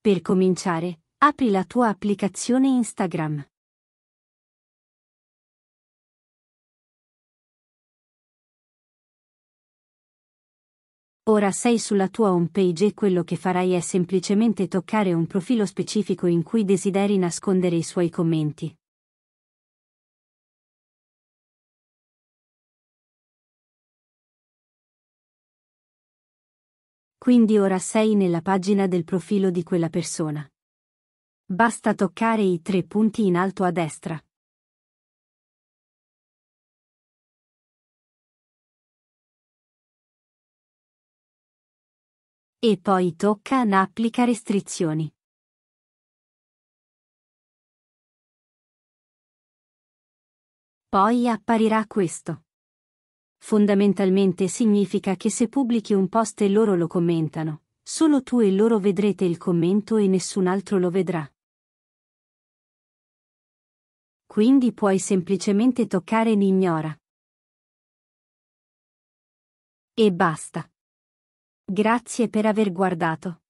Per cominciare, apri la tua applicazione Instagram. Ora sei sulla tua homepage e quello che farai è semplicemente toccare un profilo specifico in cui desideri nascondere i suoi commenti. Quindi ora sei nella pagina del profilo di quella persona. Basta toccare i tre punti in alto a destra. E poi tocca na applica restrizioni. Poi apparirà questo. Fondamentalmente significa che se pubblichi un post e loro lo commentano, solo tu e loro vedrete il commento e nessun altro lo vedrà. Quindi puoi semplicemente toccare l'ignora. E basta. Grazie per aver guardato.